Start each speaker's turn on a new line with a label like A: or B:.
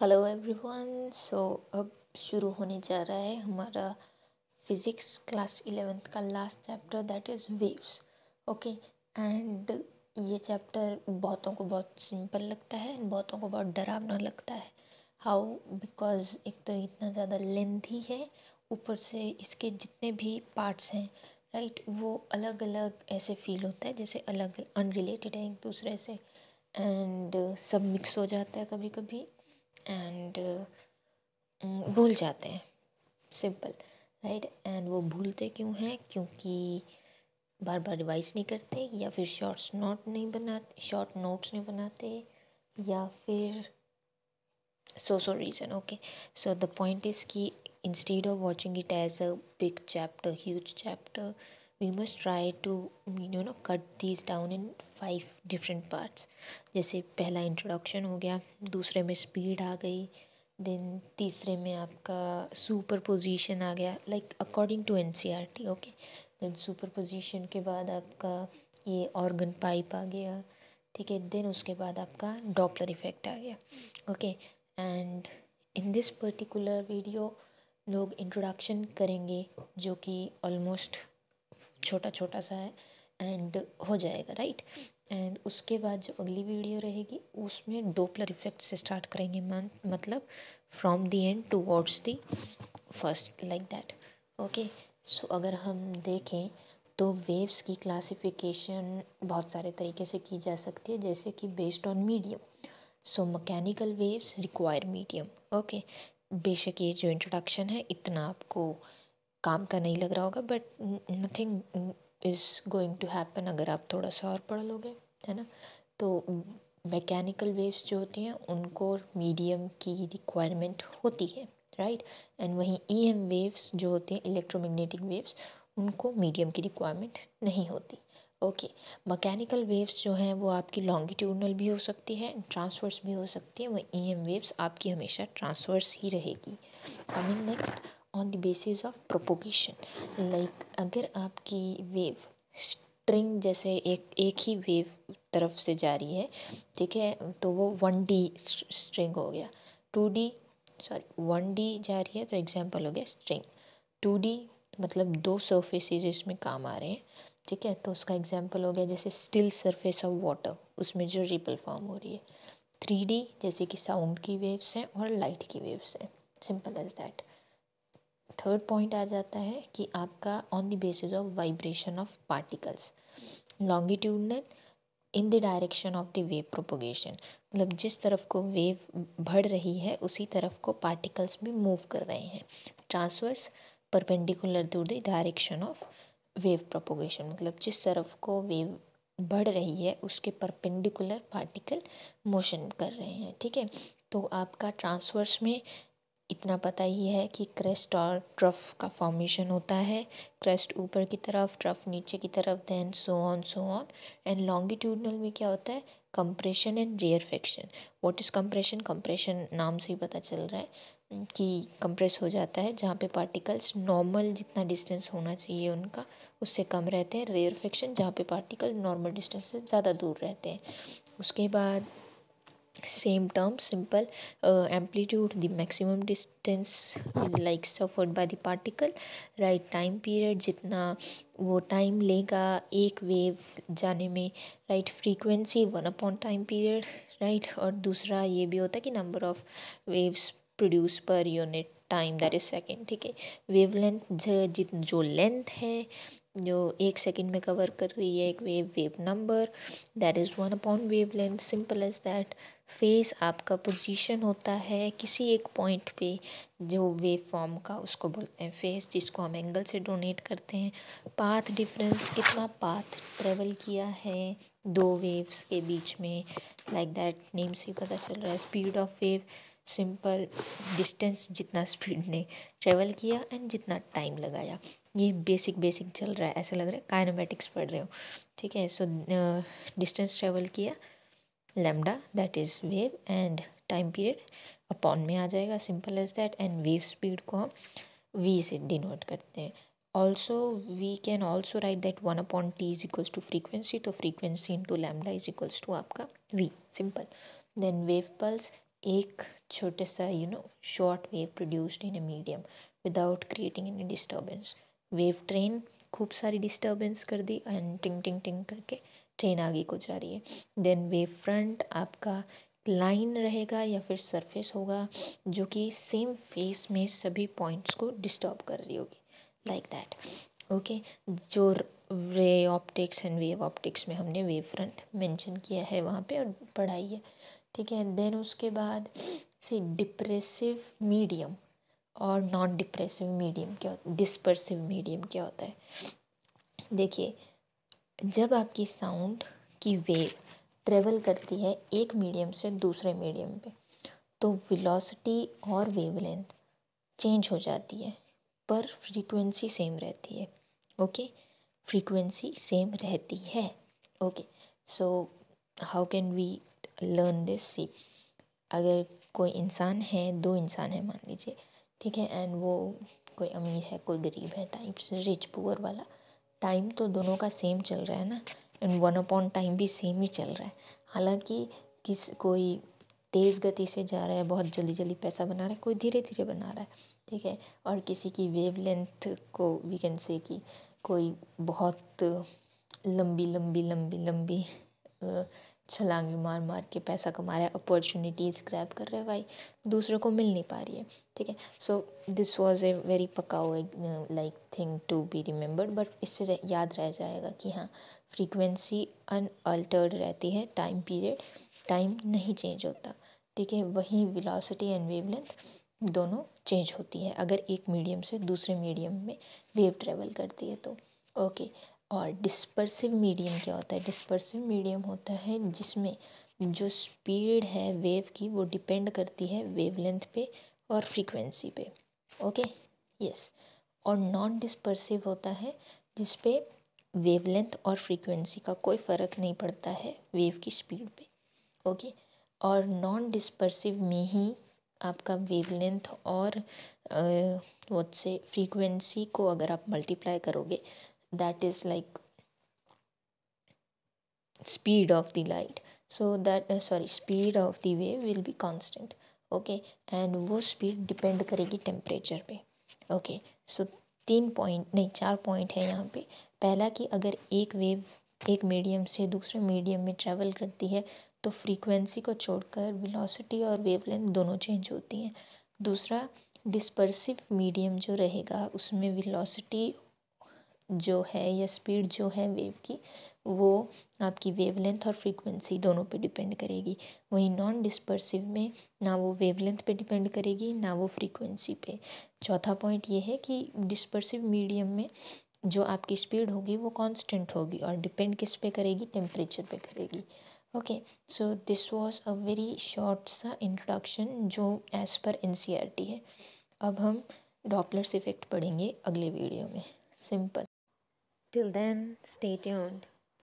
A: Hello everyone so अब शुरू होने जा रहा है हमारा फिज़िक्स क्लास इलेवेंथ का last chapter that is waves okay and ये चैप्टर बहुतों को बहुत सिंपल लगता है बहुतों को बहुत डरावना लगता है हाउ बिकॉज एक तो इतना ज़्यादा लेंथी है ऊपर से इसके जितने भी पार्ट्स हैं राइट वो अलग अलग ऐसे फील होता है जैसे अलग अनरिलेटेड है एक दूसरे से एंड सब मिक्स हो जाता है कभी कभी एंड uh, mm, भूल जाते हैं सिंपल राइट एंड वो भूलते क्यों हैं क्योंकि बार बार रिवाइज नहीं करते या फिर शॉर्ट्स नोट नहीं बनाते शॉर्ट नोट्स नहीं बनाते या फिर so so reason okay so the point is कि instead of watching it as a big chapter huge chapter we must try to you know cut these down in five different parts जैसे पहला introduction हो गया दूसरे में speed आ गई then तीसरे में आपका सुपर पोजिशन आ गया like according to N C R T okay then superposition के बाद आपका ये ऑर्गन पाइप आ गया ठीक है देन उसके बाद आपका डॉपलर इफेक्ट आ गया okay and in this particular video लोग इंट्रोडक्शन करेंगे जो कि ऑलमोस्ट छोटा छोटा सा है एंड हो जाएगा राइट एंड उसके बाद जो अगली वीडियो रहेगी उसमें डोपलर इफ़ेक्ट से स्टार्ट करेंगे मन मतलब from the end towards the first like that okay so अगर हम देखें तो वेव्स की क्लासिफिकेशन बहुत सारे तरीके से की जा सकती है जैसे कि based on medium so mechanical waves require medium okay बेशक ये जो इंट्रोडक्शन है इतना आपको काम का नहीं लग रहा होगा but nothing is going to happen अगर आप थोड़ा सा और पढ़ लोगे है ना तो मैकेनिकल वेव्स जो होती हैं उनको मीडियम की रिक्वायरमेंट होती है राइट एंड वहीं ई एम वेव्स जो होते हैं इलेक्ट्रोमैग्नेटिक वेव्स उनको मीडियम की रिक्वायरमेंट नहीं होती ओके मैकेनिकल वेव्स जो हैं वो आपकी लॉन्गिट्यूडनल भी हो सकती है ट्रांसवर्स भी हो सकती है वहीं ई एम वेव्स आपकी हमेशा ट्रांसवर्स ही रहेगी coming next on the basis of propagation like अगर आपकी वेव स्ट्रिंग जैसे एक एक ही वेव तरफ से जा रही है ठीक है तो वो वन डी स्ट्रिंग हो गया two D sorry one D जा रही है तो एग्जाम्पल हो गया स्ट्रिंग टू डी मतलब दो सर्फेसिस इसमें काम आ रहे हैं ठीक है तो उसका एग्जाम्पल हो गया जैसे स्टिल सरफेस ऑफ वाटर उसमें जो रिपल फॉर्म हो रही है थ्री डी जैसे कि साउंड की वेव्स हैं और लाइट की वेव्स हैं simple as that third point आ जाता है कि आपका on the basis of vibration of particles longitudinal in the direction of the wave propagation मतलब जिस तरफ को वेव बढ़ रही है उसी तरफ को पार्टिकल्स भी मूव कर रहे हैं transverse perpendicular to the direction of wave propagation मतलब जिस तरफ को वेव बढ़ रही है उसके परपेंडिकुलर पार्टिकल मोशन कर रहे हैं ठीक है तो आपका ट्रांसवर्स में इतना पता ही है कि क्रेस्ट और ट्रफ का फॉर्मेशन होता है क्रेस्ट ऊपर की तरफ ट्रफ नीचे की तरफ then so on so on and longitudinal में क्या होता है compression and rarefaction what is compression compression नाम से ही पता चल रहा है कि कंप्रेस हो जाता है जहाँ पे पार्टिकल्स नॉर्मल जितना डिस्टेंस होना चाहिए उनका उससे कम रहते हैं रेयर फैक्शन जहाँ पे पार्टिकल नॉर्मल डिस्टेंस से ज़्यादा दूर रहते हैं उसके बाद same term simple uh, amplitude the maximum distance like suffered by the particle right time period जितना वो time लेगा एक wave जाने में right frequency one upon time period right और दूसरा ये भी होता है कि number of waves produced per unit time that is second ठीक है वेव लेंथ जित जो लेंथ है जो एक सेकेंड में कवर कर रही है एक wave wave number that is one upon wavelength simple as that phase आपका पोजीशन होता है किसी एक पॉइंट पे जो वेव फॉर्म का उसको बोलते हैं फेस जिसको हम एंगल से डोनेट करते हैं पाथ डिफरेंस कितना पाथ ट्रेवल किया है दो वेव्स के बीच में लाइक दैट नेम से पता चल रहा है speed of wave simple distance जितना स्पीड ने ट्रेवल किया एंड जितना टाइम लगाया ये बेसिक बेसिक चल रहा है ऐसा लग रहा है काइनोमेटिक्स पढ़ रहे हो ठीक है सो डिस्टेंस ट्रेवल किया lambda that is wave and time period upon में आ जाएगा simple as that and wave speed को हम वी से डिनोट करते हैं also we can also write that one upon T is equals to frequency तो frequency into lambda is equals to आपका V simple then wave pulse एक छोटे सा you know short wave produced in a medium without creating any disturbance wave train खूब सारी disturbance कर दी and टिंग टिंग टिंग करके ट्रेन आगे को जा रही है देन वे फ्रंट आपका लाइन रहेगा या फिर सरफेस होगा जो कि सेम फेस में सभी पॉइंट्स को डिस्टर्ब कर रही होगी लाइक दैट ओके जो ray optics and wave optics में हमने वेव फ्रंट मैंशन किया है वहाँ पे और पढ़ाई है ठीक है देन उसके बाद से डिप्रेसिव मीडियम और नॉन डिप्रेसिव मीडियम क्या डिस्पर्सिव मीडियम क्या होता है देखिए जब आपकी साउंड की वेव ट्रेवल करती है एक मीडियम से दूसरे मीडियम पे तो वेलोसिटी और वेवलेंथ चेंज हो जाती है पर फ्रीक्वेंसी सेम रहती है ओके फ्रीक्वेंसी सेम रहती है okay so how can we learn this see अगर कोई इंसान है दो इंसान है मान लीजिए ठीक है एंड वो कोई अमीर है कोई गरीब है टाइप्स रिच पुअर वाला टाइम तो दोनों का सेम चल रहा है ना एंड वन अपॉन टाइम भी सेम ही चल रहा है हालांकि किस कोई तेज़ गति से जा रहा है बहुत जल्दी जल्दी पैसा बना रहा है कोई धीरे धीरे बना रहा है ठीक है और किसी की वेव लेंथ को वी कैन से कि कोई बहुत लंबी लंबी लंबी लंबी छलांगे मार मार के पैसा कमा रहा है अपॉर्चुनिटीज़ ग्रैब कर रहा है भाई दूसरों को मिल नहीं पा रही है ठीक है so this was a very पकाओ like thing to be remembered but इससे याद रह जाएगा कि हाँ फ्रीक्वेंसी अनअल्टर्ड रहती है टाइम पीरियड टाइम नहीं चेंज होता ठीक है वही विलासिटी एंड वेव दोनों चेंज होती है अगर एक मीडियम से दूसरे मीडियम में वेव ट्रेवल करती है तो ओके और डिस्पर्सिव मीडियम क्या होता है डिस्पर्सिव मीडियम होता है जिसमें जो स्पीड है वेव की वो डिपेंड करती है वेवलेंथ पे और फ्रीक्वेंसी पे ओके यस और नॉन डिस्पर्सिव होता है जिस पे वेवलेंथ और फ्रीक्वेंसी का कोई फ़र्क नहीं पड़ता है वेव की स्पीड पे ओके और नॉन डिस्पर्सिव में ही आपका वेवलेंथ और वो से फ्रीक्वेंसी को अगर आप मल्टीप्लाई करोगे that is like speed of the light so that uh, sorry speed of the wave will be constant okay and वो स्पीड डिपेंड करेगी टेम्परेचर पे ओके सो तीन पॉइंट नहीं चार पॉइंट है यहाँ पे पहला कि अगर एक वेव एक मीडियम से दूसरे मीडियम में ट्रेवल करती है तो फ्रीक्वेंसी को छोड़कर वेलोसिटी और वेवलेंथ दोनों चेंज होती हैं दूसरा डिस्पर्सिव मीडियम जो रहेगा उसमें वेलोसिटी जो है या स्पीड जो है वेव की वो आपकी वेवलेंथ और फ्रीक्वेंसी दोनों पे डिपेंड करेगी वहीं नॉन डिस्पर्सिव में ना वो वेवलेंथ पे डिपेंड करेगी ना वो फ्रीक्वेंसी पे चौथा पॉइंट ये है कि डिस्पर्सिव मीडियम में जो आपकी स्पीड होगी वो कांस्टेंट होगी और डिपेंड किस पे करेगी टेम्परेचर पे करेगी okay so this was a very short सा इंट्रोडक्शन जो एज़ पर एन है अब हम डॉपलर्स इफ़ेक्ट पढ़ेंगे अगले वीडियो में simple Till then, stay tuned.